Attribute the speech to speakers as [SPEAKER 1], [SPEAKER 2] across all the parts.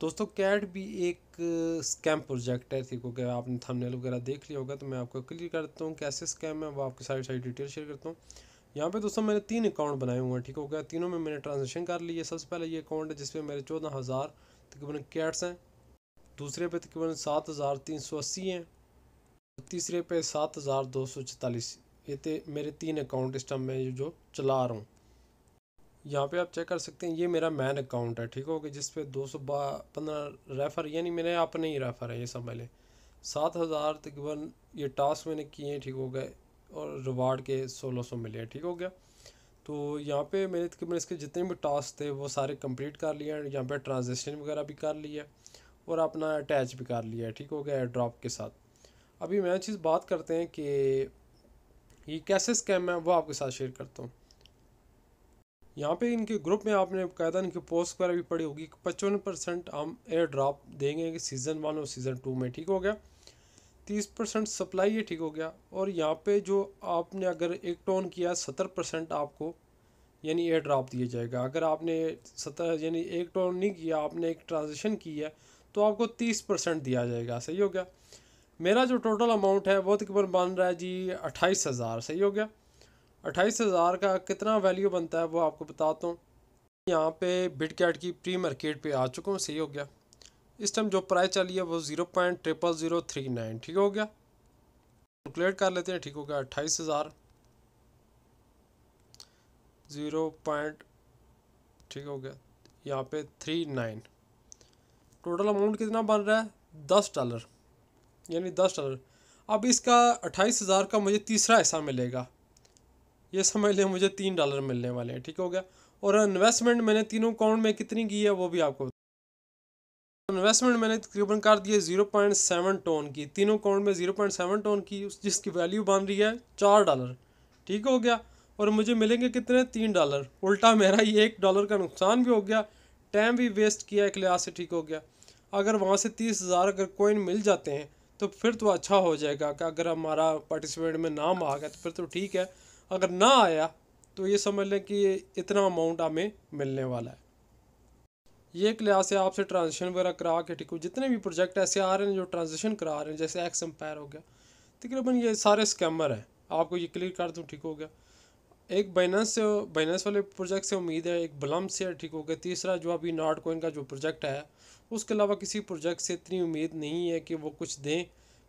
[SPEAKER 1] दोस्तों कैट भी एक स्कैम प्रोजेक्ट है ठीक हो गया आपने थंबनेल वगैरह देख लिया होगा तो मैं आपको क्लियर करता हूँ कैसे स्कैम है वो आपके सारी सारी डिटेल शेयर करता हूँ यहाँ पे दोस्तों मैंने तीन अकाउंट बनाए हुए हैं ठीक हो गया तीनों में मैंने ट्रांजेक्शन कर ली है सबसे पहले ये अकाउंट है जिसपे मेरे चौदह हज़ार तकरीबन कैट्स हैं दूसरे पे तकरीबन सात हज़ार तीन सौ अस्सी हैं तीसरे पे सात हज़ार दो सौ ये मेरे तीन अकाउंट इस टाइम में जो चला रहा हूँ यहाँ पे आप चेक कर सकते हैं ये मेरा मैन अकाउंट है ठीक हो गया जिस दो सौ पंद्रह रेफ़र यानी मेरे अपने ही रेफ़र है ये समझ लें सात हज़ार तकरीबन ये टास्क मैंने किए हैं ठीक हो गए और रिवार्ड के सोलह सौ मिले हैं ठीक हो गया तो यहाँ पे मैंने तकरीबन इसके जितने भी टास्क थे वो सारे कम्प्लीट कर लिए हैं यहाँ पर ट्रांजेक्शन वगैरह भी कर लिया और अपना अटैच भी कर लिया है ठीक हो गया ड्रॉप के साथ अभी मैं चीज़ बात करते हैं कि ये कैसे स्कैम है वो आपके साथ शेयर करता हूँ यहाँ पे इनके ग्रुप में आपने कायदा इनकी पोस्ट वगैरह भी पड़ी होगी पचपन परसेंट हम एयर ड्रॉप देंगे सीज़न वन और सीज़न टू में ठीक हो गया तीस परसेंट सप्लाई ये ठीक हो गया और यहाँ पे जो आपने अगर एक टोन किया सत्तर परसेंट आपको यानी एयर ड्रॉप दिया जाएगा अगर आपने सत्तर यानी एक टोन नहीं किया आपने एक ट्रांजेक्शन की है तो आपको तीस परसेंट दिया जाएगा सही हो गया मेरा जो टोटल अमाउंट है वो तकरीबन बन रहा है जी अट्ठाईस हज़ार सही हो गया अट्ठाईस हज़ार का कितना वैल्यू बनता है वो आपको बताता हूँ यहाँ पे बिट कैट की प्री मार्केट पे आ चुका हूँ सही हो गया इस टाइम जो प्राइस चली है वो zero point triple zero three nine ठीक हो गया कैलकुलेट कर लेते हैं ठीक हो गया अट्ठाईस हज़ार ज़ीरो पॉइंट ठीक हो गया यहाँ पे थ्री नाइन टोटल अमाउंट कितना बन रहा है दस डॉलर यानी दस डॉलर अब इसका अट्ठाईस हज़ार का मुझे तीसरा हिस्सा मिलेगा ये समझ लें मुझे तीन डॉलर मिलने वाले हैं ठीक हो गया और इन्वेस्टमेंट मैंने तीनों अकाउंट में कितनी की है वो भी आपको इन्वेस्टमेंट मैंने तकरीबन कर दी है जीरो पॉइंट सेवन टोन की तीनों अकाउंट में जीरो पॉइंट सेवन टोन की जिसकी वैल्यू बन रही है चार डॉलर ठीक हो गया और मुझे मिलेंगे कितने तीन डॉलर उल्टा मेरा ये एक डॉलर का नुकसान भी हो गया टाइम भी वेस्ट किया एक लिहाज से ठीक हो गया अगर वहाँ से तीस हज़ार अगर कोइन मिल जाते हैं तो फिर तो अच्छा हो जाएगा कि अगर हमारा पार्टिसिपेंट में नाम आ गया तो फिर तो ठीक है अगर ना आया तो ये समझ लें कि इतना अमाउंट हमें मिलने वाला है ये एक लिहाज से आपसे ट्रांजेक्शन वगैरह करा के ठीक हो जितने भी प्रोजेक्ट ऐसे आ रहे हैं जो ट्रांजेक्शन करा रहे हैं जैसे एक्स एम्पायर हो गया तकरीबन ये सारे स्कैमर हैं आपको ये क्लियर कर दूँ ठीक हो गया एक बाइनेंस से बाइनेंस वाले प्रोजेक्ट से उम्मीद है एक बलम से ठीक हो गया तीसरा जो अभी नॉट कोइन का जो प्रोजेक्ट है उसके अलावा किसी प्रोजेक्ट से इतनी उम्मीद नहीं है कि वो कुछ दें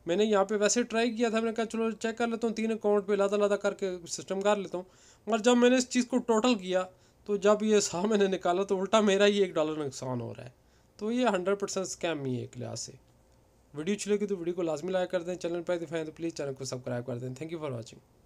[SPEAKER 1] मैंने यहाँ पे वैसे ट्राई किया था मैंने कहा चलो चेक कर लेता हूँ तीन अकाउंट पे लादा लादा करके सिस्टम कर लेता हूँ मगर जब मैंने इस चीज़ को टोटल किया तो जब ये सा मैंने निकाला तो उल्टा मेरा ही एक डॉलर नुकसान हो रहा है तो ये हंड्रेड परसेंट स्कैम ही है एक लिहाज से वीडियो अच्छी लगी तो वीडियो को लाजमी लाइक कर दें चैनल पर दिखाएँ तो प्लीज़ तो चैनल को सब्सक्राइब कर दें थैंक यू फॉर वॉचिंग